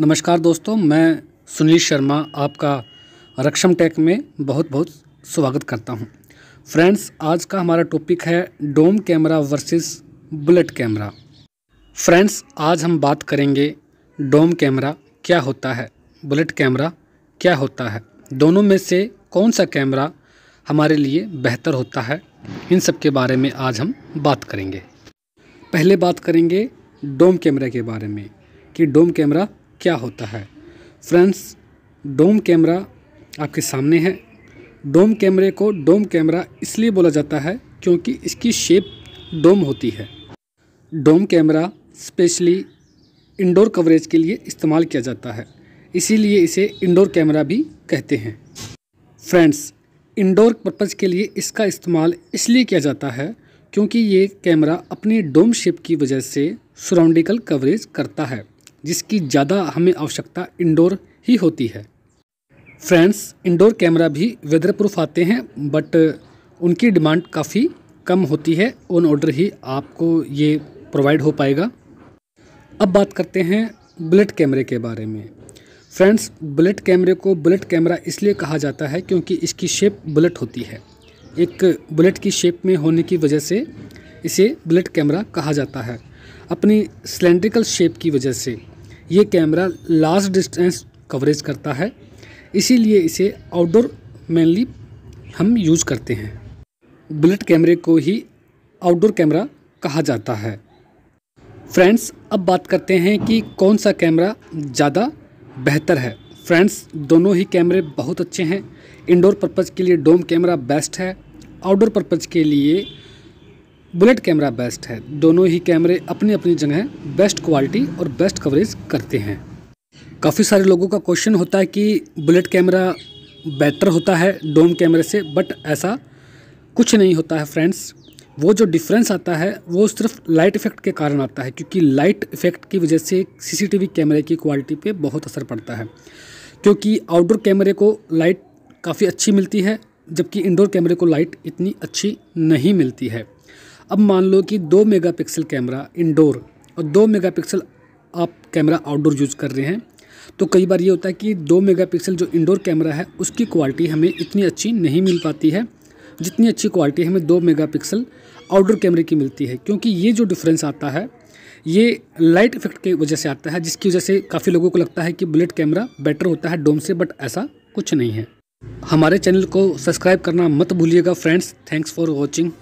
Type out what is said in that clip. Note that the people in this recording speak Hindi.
नमस्कार दोस्तों मैं सुनील शर्मा आपका रक्षम टेक में बहुत बहुत स्वागत करता हूं। फ्रेंड्स आज का हमारा टॉपिक है dome camera versus bullet camera friends आज हम बात करेंगे डोम कैमरा क्या होता है बुलेट कैमरा क्या होता है दोनों में से कौन सा कैमरा हमारे लिए बेहतर होता है इन सब के बारे में आज हम बात करेंगे पहले बात करेंगे डोम कैमरा के बारे में कि डोम कैमरा क्या होता है फ्रेंड्स डोम कैमरा आपके सामने है डोम कैमरे को डोम कैमरा इसलिए बोला जाता है क्योंकि इसकी शेप डोम होती है dome camera specially indoor coverage के लिए इस्तेमाल किया जाता है इसीलिए इसे इंडोर कैमरा भी कहते हैं फ्रेंड्स इंडोर पर्पज़ के लिए इसका इस्तेमाल इसलिए किया जाता है क्योंकि ये कैमरा अपनी डोम शेप की वजह से सराउंडिकल कवरेज करता है जिसकी ज़्यादा हमें आवश्यकता इंडोर ही होती है फ्रेंड्स इंडोर कैमरा भी वेदर प्रूफ आते हैं बट uh, उनकी डिमांड काफ़ी कम होती है ऑन ऑर्डर ही आपको ये प्रोवाइड हो पाएगा अब बात करते हैं बुलेट कैमरे के बारे में फ्रेंड्स बुलेट कैमरे को बुलेट कैमरा इसलिए कहा जाता है क्योंकि इसकी शेप बुलेट होती है एक बुलेट की शेप में होने की वजह से इसे बुलेट कैमरा कहा जाता है अपनी सिलेंड्रिकल शेप की वजह से ये कैमरा लास्ट डिस्टेंस कवरेज करता है इसीलिए इसे आउटडोर मेनली हम यूज़ करते हैं बुलेट कैमरे को ही आउटडोर कैमरा कहा जाता है फ्रेंड्स अब बात करते हैं कि कौन सा कैमरा ज़्यादा बेहतर है फ्रेंड्स दोनों ही कैमरे बहुत अच्छे हैं इंडोर पर्पज़ के लिए डोम कैमरा बेस्ट है आउटडोर पर्पज़ के लिए बुलेट कैमरा बेस्ट है दोनों ही कैमरे अपनी अपनी जगह बेस्ट क्वालिटी और बेस्ट कवरेज करते हैं काफ़ी सारे लोगों का क्वेश्चन होता है कि बुलेट कैमरा बेटर होता है डोम कैमरे से बट ऐसा कुछ नहीं होता है फ्रेंड्स वो जो डिफरेंस आता है वो सिर्फ लाइट इफ़ेक्ट के कारण आता है क्योंकि लाइट इफ़ेक्ट की वजह से सीसीटीवी कैमरे की क्वालिटी पे बहुत असर पड़ता है क्योंकि आउटडोर कैमरे को लाइट काफ़ी अच्छी मिलती है जबकि इंडोर कैमरे को लाइट इतनी अच्छी नहीं मिलती है अब मान लो कि दो मेगापिक्सल कैमरा इंडोर और दो मेगापिक्सल आप कैमरा आउटडोर यूज़ कर रहे हैं तो कई बार ये होता है कि दो मेगापिक्सल जो इंडोर कैमरा है उसकी क्वालिटी हमें इतनी अच्छी नहीं मिल पाती है जितनी अच्छी क्वालिटी हमें दो मेगापिक्सल आउटडोर कैमरे की मिलती है क्योंकि ये जो डिफरेंस आता है ये लाइट इफेक्ट की वजह से आता है जिसकी वजह से काफ़ी लोगों को लगता है कि बुलेट कैमरा बेटर होता है डोम से बट ऐसा कुछ नहीं है हमारे चैनल को सब्सक्राइब करना मत भूलिएगा फ्रेंड्स थैंक्स फॉर वॉचिंग